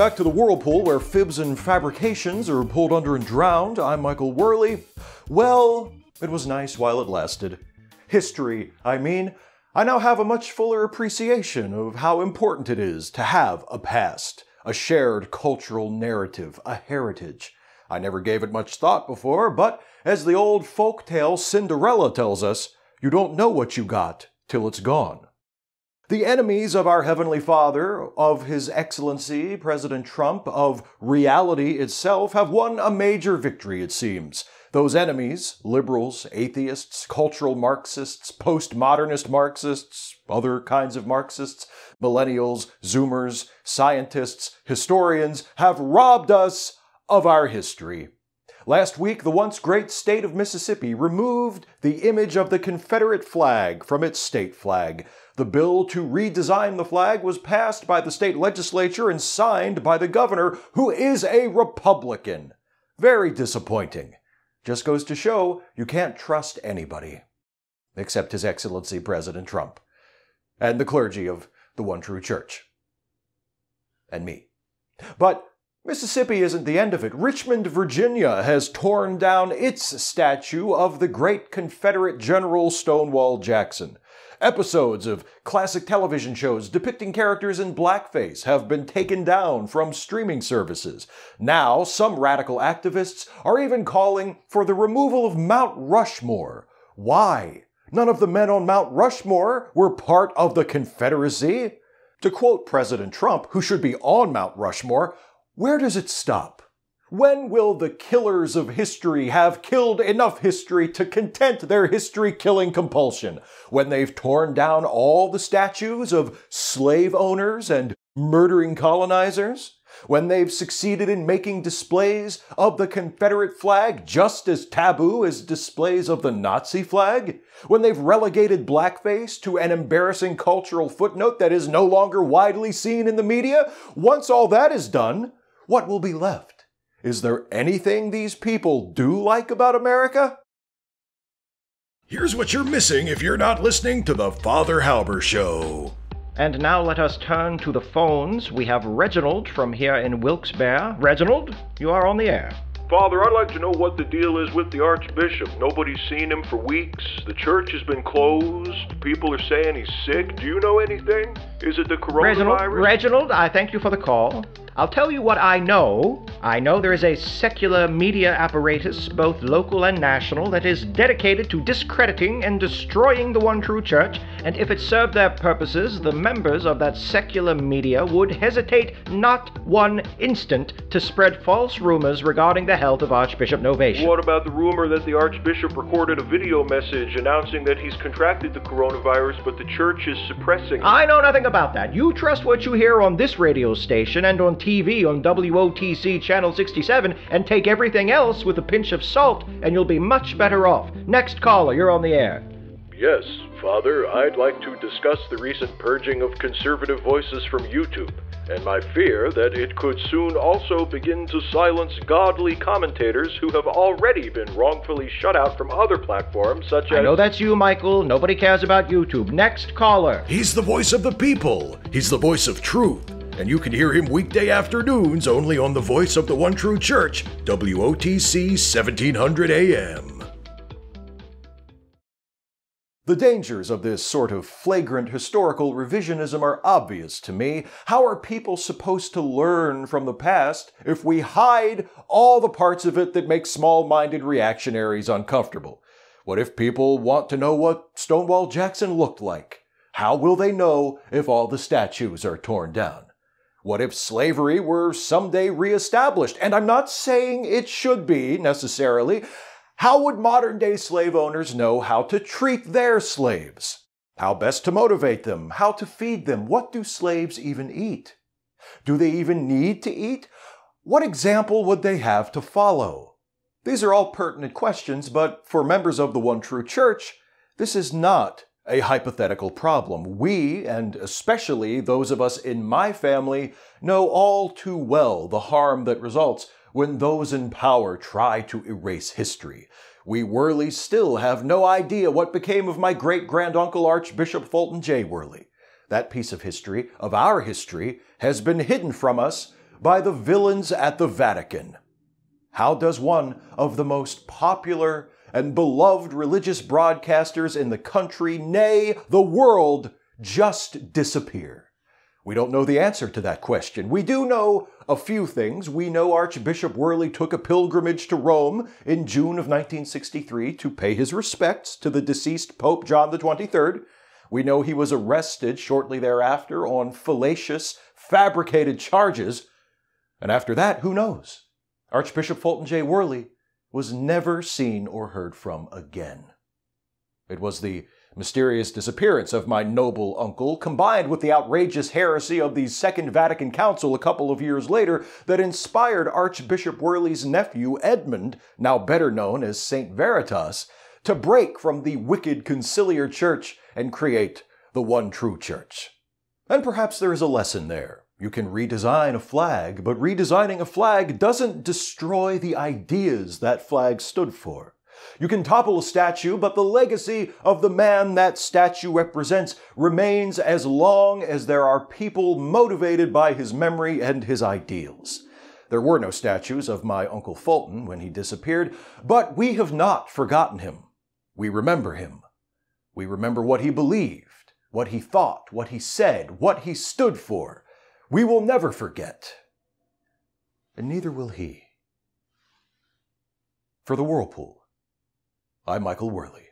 back to the whirlpool where fibs and fabrications are pulled under and drowned. I'm Michael Worley. Well, it was nice while it lasted. History, I mean. I now have a much fuller appreciation of how important it is to have a past, a shared cultural narrative, a heritage. I never gave it much thought before, but as the old folk tale Cinderella tells us, you don't know what you got till it's gone. The enemies of our Heavenly Father, of His Excellency President Trump, of reality itself, have won a major victory, it seems. Those enemies, liberals, atheists, cultural Marxists, postmodernist Marxists, other kinds of Marxists, millennials, Zoomers, scientists, historians, have robbed us of our history. Last week, the once great state of Mississippi removed the image of the Confederate flag from its state flag. The bill to redesign the flag was passed by the state legislature and signed by the governor, who is a Republican. Very disappointing. Just goes to show you can't trust anybody, except His Excellency President Trump and the clergy of the One True Church. And me. But Mississippi isn't the end of it. Richmond, Virginia has torn down its statue of the great Confederate General Stonewall Jackson. Episodes of classic television shows depicting characters in blackface have been taken down from streaming services. Now, some radical activists are even calling for the removal of Mount Rushmore. Why? None of the men on Mount Rushmore were part of the Confederacy? To quote President Trump, who should be on Mount Rushmore, where does it stop? When will the killers of history have killed enough history to content their history killing compulsion? When they've torn down all the statues of slave owners and murdering colonizers? When they've succeeded in making displays of the Confederate flag just as taboo as displays of the Nazi flag? When they've relegated blackface to an embarrassing cultural footnote that is no longer widely seen in the media? Once all that is done, what will be left? Is there anything these people do like about America? Here's what you're missing if you're not listening to the Father Halber Show. And now let us turn to the phones. We have Reginald from here in Wilkes-Barre. Reginald, you are on the air. Father, I'd like to know what the deal is with the Archbishop. Nobody's seen him for weeks. The church has been closed. People are saying he's sick. Do you know anything? Is it the coronavirus? Reginald, Reginald I thank you for the call. I'll tell you what I know I know there is a secular media apparatus, both local and national, that is dedicated to discrediting and destroying the one true church, and if it served their purposes, the members of that secular media would hesitate not one instant to spread false rumors regarding the health of Archbishop Novation. What about the rumor that the Archbishop recorded a video message announcing that he's contracted the coronavirus, but the church is suppressing it? I know nothing about that. You trust what you hear on this radio station and on TV on WOTC Channel 67 and take everything else with a pinch of salt, and you'll be much better off. Next caller, you're on the air. Yes, Father, I'd like to discuss the recent purging of conservative voices from YouTube, and my fear that it could soon also begin to silence godly commentators who have already been wrongfully shut out from other platforms such as. I know that's you, Michael. Nobody cares about YouTube. Next caller. He's the voice of the people, he's the voice of truth and you can hear him weekday afternoons only on the voice of the One True Church, WOTC 1700 AM. The dangers of this sort of flagrant historical revisionism are obvious to me. How are people supposed to learn from the past if we hide all the parts of it that make small minded reactionaries uncomfortable? What if people want to know what Stonewall Jackson looked like? How will they know if all the statues are torn down? What if slavery were someday reestablished? And I'm not saying it should be necessarily. How would modern day slave owners know how to treat their slaves? How best to motivate them? How to feed them? What do slaves even eat? Do they even need to eat? What example would they have to follow? These are all pertinent questions, but for members of the One True Church, this is not a hypothetical problem. We, and especially those of us in my family, know all too well the harm that results when those in power try to erase history. We Worleys still have no idea what became of my great granduncle Archbishop Fulton J. Worley. That piece of history, of our history, has been hidden from us by the villains at the Vatican. How does one of the most popular and beloved religious broadcasters in the country, nay, the world, just disappear? We don't know the answer to that question. We do know a few things. We know Archbishop Worley took a pilgrimage to Rome in June of 1963 to pay his respects to the deceased Pope John XXIII. We know he was arrested shortly thereafter on fallacious, fabricated charges. And after that, who knows? Archbishop Fulton J. Worley was never seen or heard from again. It was the mysterious disappearance of my noble uncle, combined with the outrageous heresy of the Second Vatican Council a couple of years later, that inspired Archbishop Worley's nephew Edmund, now better known as Saint Veritas, to break from the wicked conciliar church and create the one true church. And perhaps there is a lesson there. You can redesign a flag, but redesigning a flag doesn't destroy the ideas that flag stood for. You can topple a statue, but the legacy of the man that statue represents remains as long as there are people motivated by his memory and his ideals. There were no statues of my Uncle Fulton when he disappeared, but we have not forgotten him. We remember him. We remember what he believed, what he thought, what he said, what he stood for. We will never forget, and neither will he. For the Whirlpool, I'm Michael Worley.